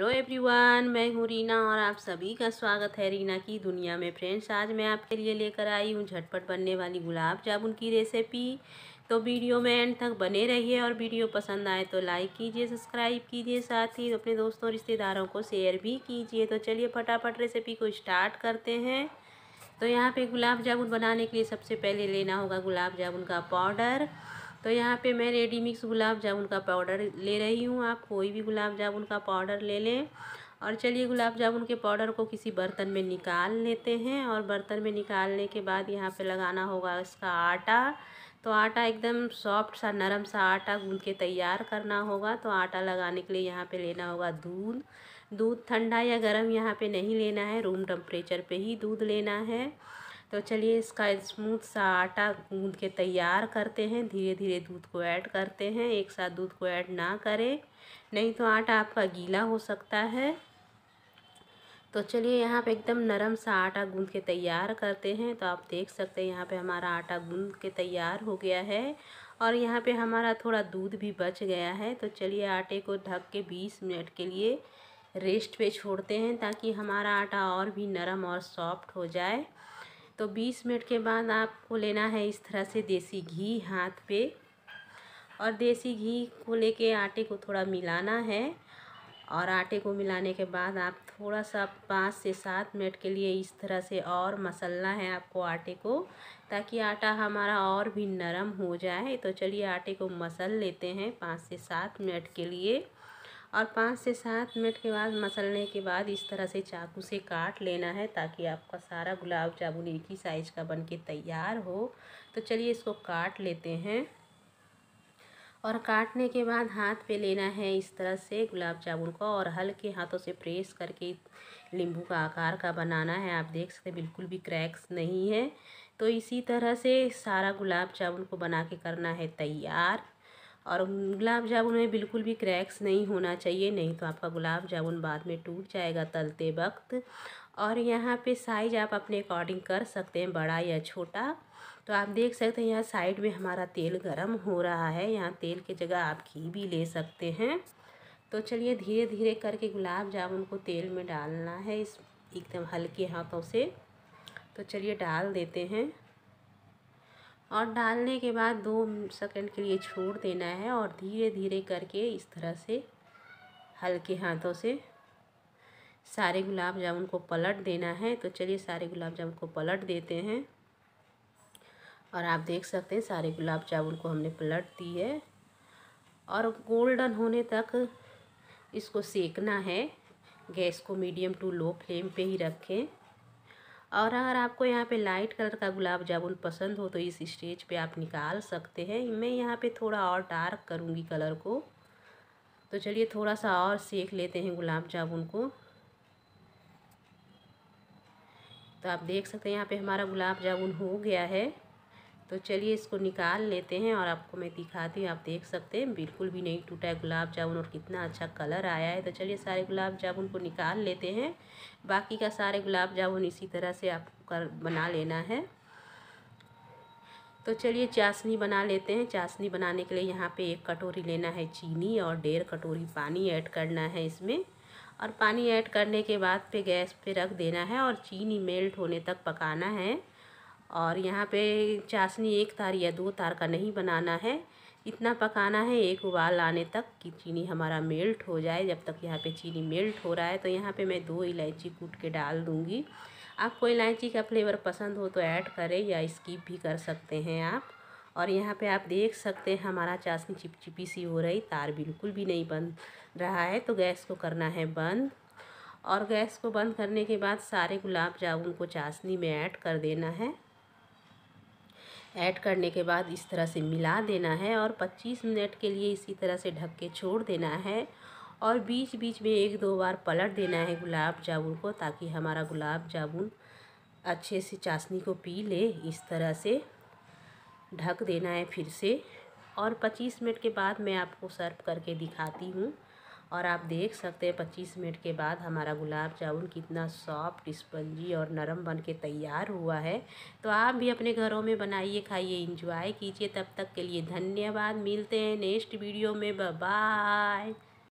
hello everyone मैं हूँ रीना और आप सभी का स्वागत है रीना की दुनिया में फ्रेंड्स आज मैं आपके लिए लेकर आई हूँ झटपट बनने वाली गुलाब जामुन की रेसिपी तो वीडियो में एंड तक बने रहिए और वीडियो पसंद आए तो लाइक कीजिए सब्सक्राइब कीजिए साथ ही अपने दोस्तों और रिश्तेदारों को शेयर भी कीजिए तो चलिए फटाफट रेसिपी को स्टार्ट करते हैं तो यहाँ पर गुलाब जामुन बनाने के लिए सबसे पहले लेना होगा गुलाब जामुन का पाउडर तो यहाँ पे मैं रेडी मिक्स गुलाब जामुन का पाउडर ले रही हूँ आप कोई भी गुलाब जामुन का पाउडर ले लें और चलिए गुलाब जामुन के पाउडर को किसी बर्तन में निकाल लेते हैं और बर्तन में निकालने के बाद यहाँ पे लगाना होगा इसका आटा तो आटा एकदम सॉफ्ट सा नरम सा आटा गूंद के तैयार करना होगा तो आटा लगाने के लिए यहाँ पे लेना होगा दूध दूध ठंडा या गर्म यहाँ पे नहीं लेना है रूम टेम्परेचर पे ही दूध लेना है तो चलिए इसका स्मूथ सा आटा गूंद के तैयार करते हैं धीरे धीरे दूध को ऐड करते हैं एक साथ दूध को ऐड ना करें नहीं तो आटा आपका गीला हो सकता है तो चलिए यहाँ पे एकदम नरम सा आटा गूंद के तैयार करते हैं तो आप देख सकते हैं यहाँ पे हमारा आटा गूंद के तैयार हो गया है और यहाँ पे हमारा थोड़ा दूध भी बच गया है तो चलिए आटे को ढक के बीस मिनट के लिए रेस्ट पे छोड़ते हैं ताकि हमारा आटा और भी नरम और सॉफ्ट हो जाए तो 20 मिनट के बाद आपको लेना है इस तरह से देसी घी हाथ पे और देसी घी को लेके आटे को थोड़ा मिलाना है और आटे को मिलाने के बाद आप थोड़ा सा पाँच से सात मिनट के लिए इस तरह से और मसलना है आपको आटे को ताकि आटा हमारा और भी नरम हो जाए तो चलिए आटे को मसल लेते हैं पाँच से सात मिनट के लिए और पाँच से सात मिनट के बाद मसलने के बाद इस तरह से चाकू से काट लेना है ताकि आपका सारा गुलाब जामुन एक ही साइज़ का बन के तैयार हो तो चलिए इसको काट लेते हैं और काटने के बाद हाथ पे लेना है इस तरह से गुलाब जामुन को और हल्के हाथों से प्रेस करके नींबू का आकार का बनाना है आप देख सकते बिल्कुल भी क्रैक्स नहीं है तो इसी तरह से सारा गुलाब जामुन को बना के करना है तैयार और गुलाब जामुन में बिल्कुल भी क्रैक्स नहीं होना चाहिए नहीं तो आपका गुलाब जामुन बाद में टूट जाएगा तलते वक्त और यहाँ पे साइज आप अपने अकॉर्डिंग कर सकते हैं बड़ा या छोटा तो आप देख सकते हैं यहाँ साइड में हमारा तेल गरम हो रहा है यहाँ तेल की जगह आप घी भी ले सकते हैं तो चलिए धीरे धीरे करके गुलाब जामुन को तेल में डालना है इस एकदम हल्के हाथों से तो चलिए डाल देते हैं और डालने के बाद दो सेकंड के लिए छोड़ देना है और धीरे धीरे करके इस तरह से हल्के हाथों से सारे गुलाब जामुन को पलट देना है तो चलिए सारे गुलाब जामुन को पलट देते हैं और आप देख सकते हैं सारे गुलाब जामुन को हमने पलट दी है और गोल्डन होने तक इसको सेकना है गैस को मीडियम टू लो फ्लेम पे ही रखें और अगर आपको यहाँ पे लाइट कलर का गुलाब जामुन पसंद हो तो इस स्टेज पे आप निकाल सकते हैं मैं यहाँ पे थोड़ा और डार्क करूँगी कलर को तो चलिए थोड़ा सा और सेक लेते हैं गुलाब जामुन को तो आप देख सकते हैं यहाँ पे हमारा गुलाब जामुन हो गया है तो चलिए इसको निकाल लेते हैं और आपको मैं दिखाती हूँ आप देख सकते हैं बिल्कुल भी नहीं टूटा है गुलाब जामुन और कितना अच्छा कलर आया है तो चलिए सारे गुलाब जामुन को निकाल लेते हैं बाकी का सारे गुलाब जामुन इसी तरह से आपको कर बना लेना है तो चलिए चाशनी बना लेते हैं चाशनी बनाने के लिए यहाँ पर एक कटोरी लेना है चीनी और डेढ़ कटोरी पानी ऐड करना है इसमें और पानी ऐड करने के बाद पे गैस पे रख देना है और चीनी मेल्ट होने तक पकाना है और यहाँ पे चाशनी एक तार या दो तार का नहीं बनाना है इतना पकाना है एक उबाल आने तक कि चीनी हमारा मेल्ट हो जाए जब तक यहाँ पे चीनी मेल्ट हो रहा है तो यहाँ पे मैं दो इलायची कूट के डाल दूँगी आपको इलायची का फ्लेवर पसंद हो तो ऐड करें या स्किप भी कर सकते हैं आप और यहाँ पे आप देख सकते हैं हमारा चाशनी चिपचिपी सी हो रही तार बिल्कुल भी नहीं बन रहा है तो गैस को करना है बंद और गैस को बंद करने के बाद सारे गुलाब जामुन को चाशनी में ऐड कर देना है ऐड करने के बाद इस तरह से मिला देना है और 25 मिनट के लिए इसी तरह से ढक के छोड़ देना है और बीच बीच में एक दो बार पलट देना है गुलाब जामुन को ताकि हमारा गुलाब जामुन अच्छे से चाशनी को पी ले इस तरह से ढक देना है फिर से और 25 मिनट के बाद मैं आपको सर्व करके दिखाती हूँ और आप देख सकते हैं पच्चीस मिनट के बाद हमारा गुलाब जामुन कितना सॉफ्ट स्पंजी और नरम बन के तैयार हुआ है तो आप भी अपने घरों में बनाइए खाइए इंजॉय कीजिए तब तक के लिए धन्यवाद मिलते हैं नेक्स्ट वीडियो में बाय